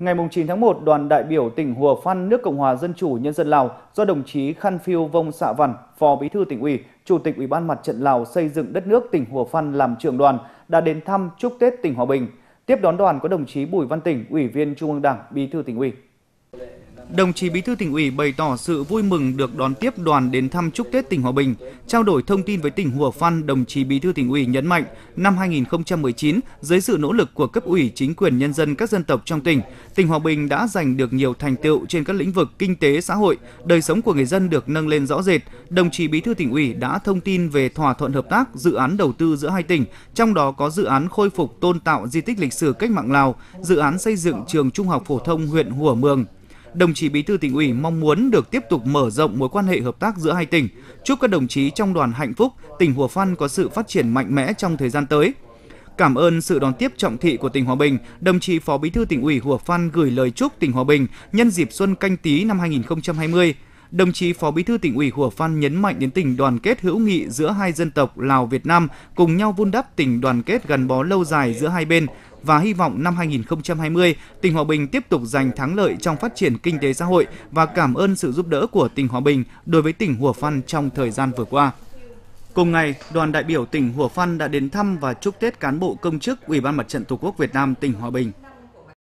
Ngày 9 tháng 1, đoàn đại biểu tỉnh Hùa Phan, nước Cộng hòa Dân chủ Nhân dân Lào do đồng chí Khăn Phiêu Vông Sạ Văn, Phó Bí thư tỉnh ủy, Chủ tịch Ủy ban Mặt trận Lào xây dựng đất nước tỉnh Hùa Phan làm trưởng đoàn đã đến thăm chúc Tết tỉnh Hòa Bình. Tiếp đón đoàn có đồng chí Bùi Văn Tỉnh, Ủy viên Trung ương Đảng, Bí thư tỉnh ủy đồng chí Bí thư tỉnh ủy bày tỏ sự vui mừng được đón tiếp đoàn đến thăm chúc Tết tỉnh Hòa Bình. Trao đổi thông tin với tỉnh Hùa Phan, đồng chí Bí thư tỉnh ủy nhấn mạnh, năm 2019, dưới sự nỗ lực của cấp ủy, chính quyền nhân dân các dân tộc trong tỉnh, tỉnh Hòa Bình đã giành được nhiều thành tựu trên các lĩnh vực kinh tế, xã hội, đời sống của người dân được nâng lên rõ rệt. Đồng chí Bí thư tỉnh ủy đã thông tin về thỏa thuận hợp tác dự án đầu tư giữa hai tỉnh, trong đó có dự án khôi phục tôn tạo di tích lịch sử cách mạng Lào, dự án xây dựng trường trung học phổ thông huyện Hùa Mường đồng chí Bí thư tỉnh ủy mong muốn được tiếp tục mở rộng mối quan hệ hợp tác giữa hai tỉnh, chúc các đồng chí trong đoàn hạnh phúc, tỉnh Hòa Phan có sự phát triển mạnh mẽ trong thời gian tới. Cảm ơn sự đón tiếp trọng thị của tỉnh Hòa Bình, đồng chí Phó Bí thư tỉnh ủy Hòa Phan gửi lời chúc tỉnh Hòa Bình nhân dịp xuân canh tí năm 2020 đồng chí Phó Bí thư tỉnh ủy Hủa Phan nhấn mạnh đến tình đoàn kết hữu nghị giữa hai dân tộc Lào Việt Nam cùng nhau vun đắp tình đoàn kết gắn bó lâu dài giữa hai bên và hy vọng năm 2020, tỉnh Hòa Bình tiếp tục giành thắng lợi trong phát triển kinh tế xã hội và cảm ơn sự giúp đỡ của tỉnh Hòa Bình đối với tỉnh Hủa Phan trong thời gian vừa qua. Cùng ngày, đoàn đại biểu tỉnh Hủa Phan đã đến thăm và chúc Tết cán bộ công chức Ủy ban Mặt trận Tổ quốc Việt Nam tỉnh Hòa Bình.